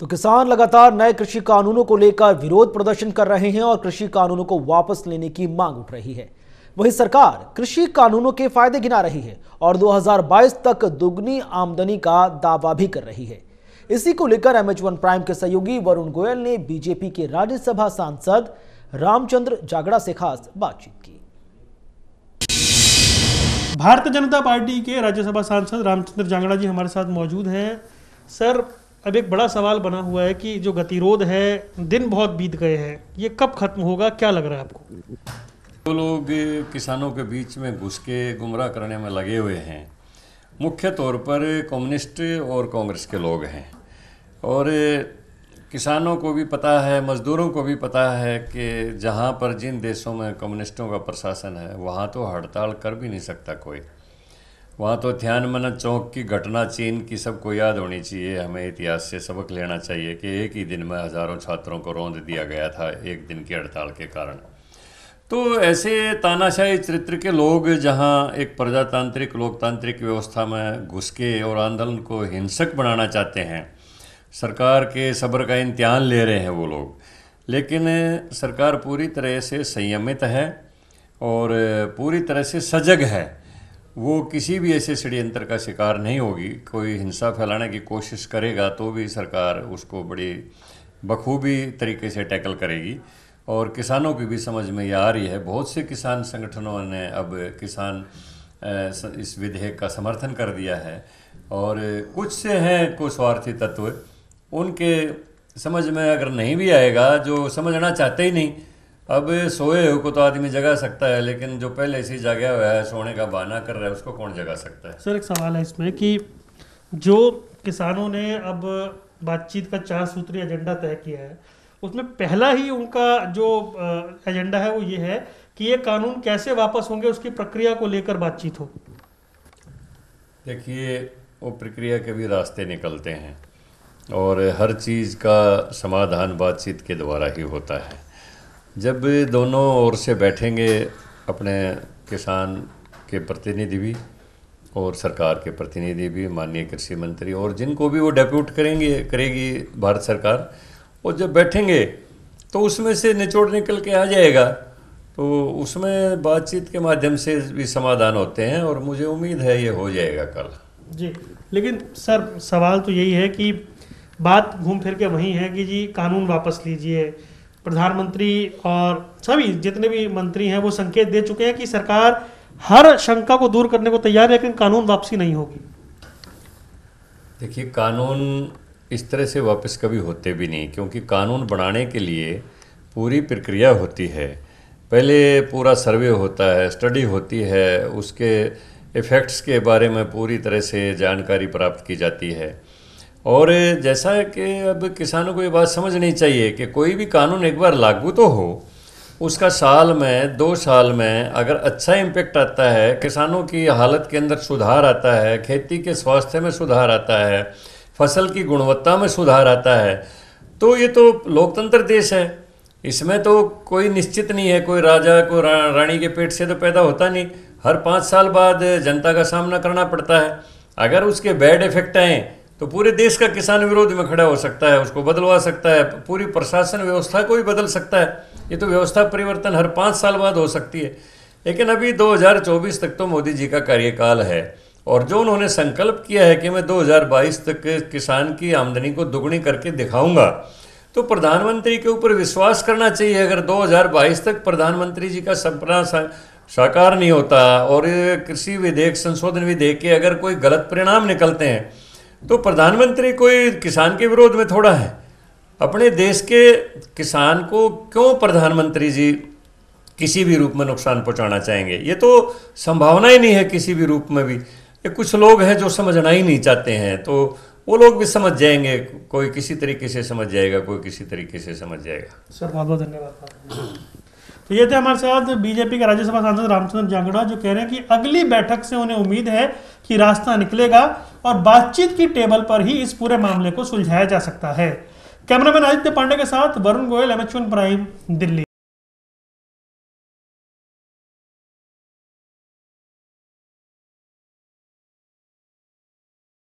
तो किसान लगातार नए कृषि कानूनों को लेकर विरोध प्रदर्शन कर रहे हैं और कृषि कानूनों को वापस लेने की मांग उठ रही है वहीं सरकार कृषि कानूनों के फायदे गिना रही है और 2022 तक दुगनी आमदनी का दावा भी कर रही है इसी को लेकर एमएच वन प्राइम के सहयोगी वरुण गोयल ने बीजेपी के राज्यसभा सांसद रामचंद्र जागड़ा से खास बातचीत की भारतीय जनता पार्टी के राज्यसभा सांसद रामचंद्र जागड़ा जी हमारे साथ मौजूद हैं सर अब एक बड़ा सवाल बना हुआ है कि जो गतिरोध है दिन बहुत बीत गए हैं ये कब खत्म होगा क्या लग रहा है आपको जो लोग किसानों के बीच में घुस के गुमराह करने में लगे हुए हैं मुख्य तौर पर कम्युनिस्ट और कांग्रेस के लोग हैं और किसानों को भी पता है मज़दूरों को भी पता है कि जहाँ पर जिन देशों में कम्युनिस्टों का प्रशासन है वहाँ तो हड़ताल कर भी नहीं सकता कोई वहाँ तो ध्यान मन चौक की घटना चीन की सबको याद होनी चाहिए हमें इतिहास से सबक लेना चाहिए कि एक ही दिन में हज़ारों छात्रों को रौंद दिया गया था एक दिन की हड़ताल के कारण तो ऐसे तानाशाही चरित्र के लोग जहाँ एक प्रजातांत्रिक लोकतांत्रिक व्यवस्था में घुस के और आंदोलन को हिंसक बनाना चाहते हैं सरकार के सब्र का इम्तहान ले रहे हैं वो लोग लेकिन सरकार पूरी तरह से संयमित है और पूरी तरह से सजग है वो किसी भी ऐसे षड्यंत्र का शिकार नहीं होगी कोई हिंसा फैलाने की कोशिश करेगा तो भी सरकार उसको बड़ी बखूबी तरीके से टैकल करेगी और किसानों की भी समझ में ये आ रही है बहुत से किसान संगठनों ने अब किसान इस विधेयक का समर्थन कर दिया है और कुछ से हैं कुछ स्वार्थी तत्व उनके समझ में अगर नहीं भी आएगा जो समझना चाहते ही नहीं अब सोए हुए को तो आदमी जगा सकता है लेकिन जो पहले से ही जागा हुआ है सोने का बहाना कर रहा है उसको कौन जगा सकता है सर एक सवाल है इसमें कि जो किसानों ने अब बातचीत का चार सूत्री एजेंडा तय किया है उसमें पहला ही उनका जो एजेंडा है वो ये है कि ये कानून कैसे वापस होंगे उसकी प्रक्रिया को लेकर बातचीत हो देखिए वो प्रक्रिया के भी रास्ते निकलते हैं और हर चीज़ का समाधान बातचीत के द्वारा ही होता है जब दोनों ओर से बैठेंगे अपने किसान के प्रतिनिधि भी और सरकार के प्रतिनिधि भी माननीय कृषि मंत्री और जिनको भी वो डेप्यूट करेंगे करेगी भारत सरकार और जब बैठेंगे तो उसमें से निचोड़ निकल के आ जाएगा तो उसमें बातचीत के माध्यम से भी समाधान होते हैं और मुझे उम्मीद है ये हो जाएगा कल जी लेकिन सर सवाल तो यही है कि बात घूम फिर के वही है कि जी कानून वापस लीजिए प्रधानमंत्री और सभी जितने भी मंत्री हैं वो संकेत दे चुके हैं कि सरकार हर शंका को दूर करने को तैयार है लेकिन कानून वापसी नहीं होगी देखिए कानून इस तरह से वापस कभी होते भी नहीं क्योंकि कानून बनाने के लिए पूरी प्रक्रिया होती है पहले पूरा सर्वे होता है स्टडी होती है उसके इफ़ेक्ट्स के बारे में पूरी तरह से जानकारी प्राप्त की जाती है और जैसा कि अब किसानों को ये बात समझनी चाहिए कि कोई भी कानून एक बार लागू तो हो उसका साल में दो साल में अगर अच्छा इम्पेक्ट आता है किसानों की हालत के अंदर सुधार आता है खेती के स्वास्थ्य में सुधार आता है फसल की गुणवत्ता में सुधार आता है तो ये तो लोकतंत्र देश है इसमें तो कोई निश्चित नहीं है कोई राजा को रानी के पेट से तो पैदा होता नहीं हर पाँच साल बाद जनता का सामना करना पड़ता है अगर उसके बैड इफेक्ट आएँ तो पूरे देश का किसान विरोध में खड़ा हो सकता है उसको बदलवा सकता है पूरी प्रशासन व्यवस्था को भी बदल सकता है ये तो व्यवस्था परिवर्तन हर पाँच साल बाद हो सकती है लेकिन अभी 2024 तक तो मोदी जी का कार्यकाल है और जो उन्होंने संकल्प किया है कि मैं 2022 तक किसान की आमदनी को दुगुनी करके दिखाऊंगा तो प्रधानमंत्री के ऊपर विश्वास करना चाहिए अगर 2022 तक प्रधानमंत्री जी का सपना साकार नहीं होता और कृषि विधेयक संशोधन विधेयक के अगर कोई गलत परिणाम निकलते हैं तो प्रधानमंत्री कोई किसान के विरोध में थोड़ा है अपने देश के किसान को क्यों प्रधानमंत्री जी किसी भी रूप में नुकसान पहुंचाना चाहेंगे ये तो संभावना ही नहीं है किसी भी रूप में भी ये कुछ लोग हैं जो समझना ही नहीं चाहते हैं तो वो लोग भी समझ जाएंगे कोई किसी तरीके से समझ जाएगा कोई किसी तरीके से समझ जाएगा सर बहुत बहुत धन्यवाद तो ये थे हमारे साथ बीजेपी के राज्यसभा सांसद रामचंद्र जांगड़ा जो कह रहे हैं कि अगली बैठक से उन्हें उम्मीद है कि रास्ता निकलेगा और बातचीत की टेबल पर ही इस पूरे मामले को सुलझाया जा सकता है कैमरामैन आदित्य पांडे के साथ वरुण गोयल एम प्राइम दिल्ली